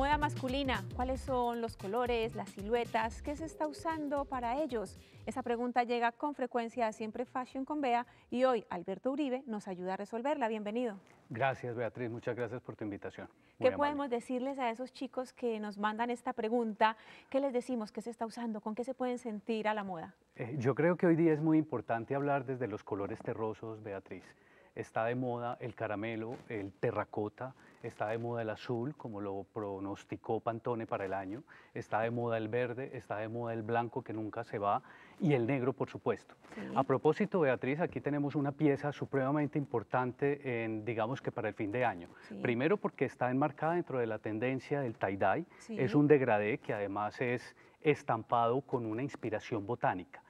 Moda masculina, ¿cuáles son los colores, las siluetas? ¿Qué se está usando para ellos? Esa pregunta llega con frecuencia a Siempre Fashion con Bea y hoy Alberto Uribe nos ayuda a resolverla. Bienvenido. Gracias Beatriz, muchas gracias por tu invitación. ¿Qué podemos decirles a esos chicos que nos mandan esta pregunta? ¿Qué les decimos? ¿Qué se está usando? ¿Con qué se pueden sentir a la moda? Eh, yo creo que hoy día es muy importante hablar desde los colores terrosos, Beatriz está de moda el caramelo, el terracota, está de moda el azul, como lo pronosticó Pantone para el año, está de moda el verde, está de moda el blanco que nunca se va y el negro, por supuesto. A propósito, Beatriz, aquí tenemos una pieza supremamente importante, en, digamos que para el fin de año. Primero porque está enmarcada dentro de la tendencia del tie-dye, es un degradé que además es estampado con una inspiración botánica.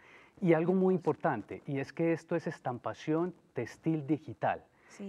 Y algo muy importante, y es que esto es estampación textil digital.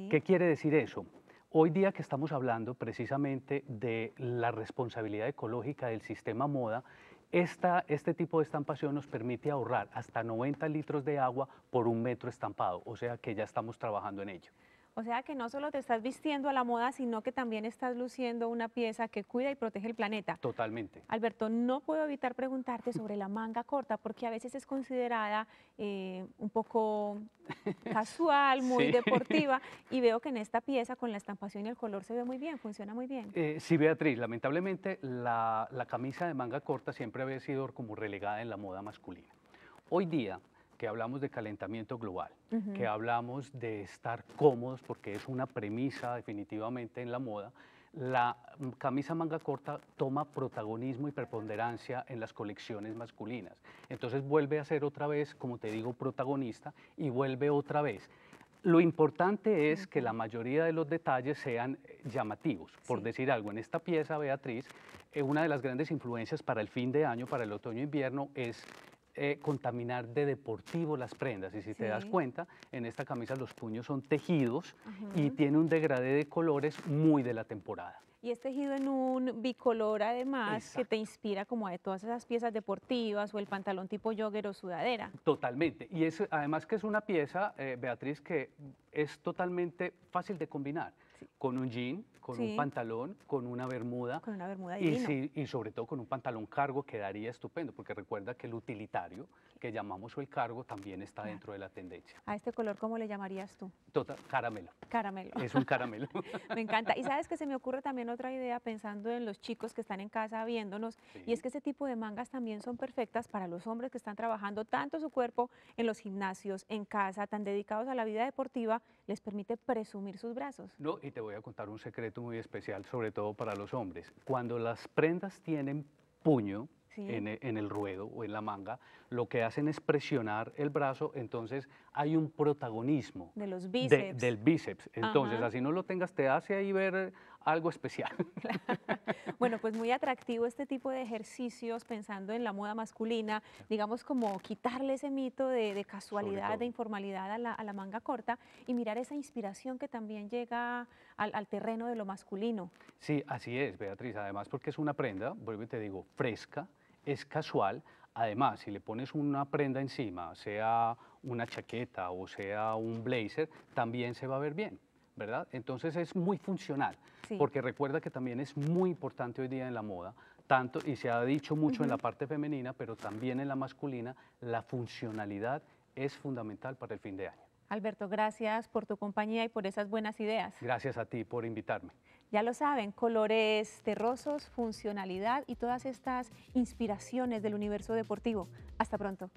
¿Qué quiere decir eso? Hoy día que estamos hablando precisamente de la responsabilidad ecológica del sistema moda, esta, este tipo de estampación nos permite ahorrar hasta 90 litros de agua por un metro estampado, o sea que ya estamos trabajando en ello. O sea que no solo te estás vistiendo a la moda, sino que también estás luciendo una pieza que cuida y protege el planeta. Totalmente. Alberto, no puedo evitar preguntarte sobre la manga corta, porque a veces es considerada eh, un poco casual, muy deportiva, y veo que en esta pieza con la estampación y el color se ve muy bien, funciona muy bien. Eh, sí, Beatriz, lamentablemente la, la camisa de manga corta siempre había sido como relegada en la moda masculina. Hoy día que hablamos de calentamiento global, que hablamos de estar cómodos, porque es una premisa definitivamente en la moda, la camisa manga corta toma protagonismo y preponderancia en las colecciones masculinas. Entonces vuelve a ser otra vez, como te digo, protagonista y vuelve otra vez. Lo importante es que la mayoría de los detalles sean eh, llamativos. Por decir algo, en esta pieza, Beatriz, eh, una de las grandes influencias para el fin de año, para el otoño-invierno, es eh, contaminar de deportivo las prendas. Y si te das cuenta, en esta camisa los puños son tejidos y tiene un degradé de colores muy de la temporada. Y es tejido en un bicolor además que te inspira como de todas esas piezas deportivas o el pantalón tipo jogger o sudadera. Totalmente. Y es además que es una pieza, eh, Beatriz, que es totalmente fácil de combinar con un jean, con un pantalón, con una bermuda. Con una bermuda y, sobre todo con un pantalón cargo quedaría estupendo, porque recuerda que el utilitario, que llamamos el cargo, también está ah. dentro de la tendencia. A este color, ¿cómo le llamarías tú? Tota, caramelo. Caramelo. Es un caramelo. me encanta. Y sabes que se me ocurre también otra idea pensando en los chicos que están en casa viéndonos, y es que ese tipo de mangas también son perfectas para los hombres que están trabajando tanto su cuerpo en los gimnasios, en casa, tan dedicados a la vida deportiva, les permite presumir sus brazos. No, y te voy a contar un secreto muy especial, sobre todo para los hombres. Cuando las prendas tienen puño, e, En, el ruedo o en la manga, lo que hacen es presionar el brazo, entonces hay un protagonismo. De los bíceps. del bíceps. Entonces, así no lo tengas, te hace ahí ver algo especial. Bueno, pues muy atractivo este tipo de ejercicios pensando en la moda masculina, digamos como quitarle ese mito de, casualidad, de informalidad a la, manga corta y mirar esa inspiración que también llega al, al terreno de lo masculino. Sí, así es, Beatriz, además porque es una prenda, vuelvo y te digo, fresca, es casual, Además, si le pones una prenda encima, sea una chaqueta o sea un blazer, también se va a ver bien. Entonces es muy funcional, porque recuerda que también es muy importante hoy día en la moda, tanto, y se ha dicho mucho en la parte femenina, pero también en la masculina, la funcionalidad es fundamental para el fin de año. Alberto, gracias por tu compañía y por esas buenas ideas. Gracias a ti por invitarme. Ya lo saben, colores terrosos, funcionalidad y todas estas inspiraciones del universo deportivo. Hasta pronto.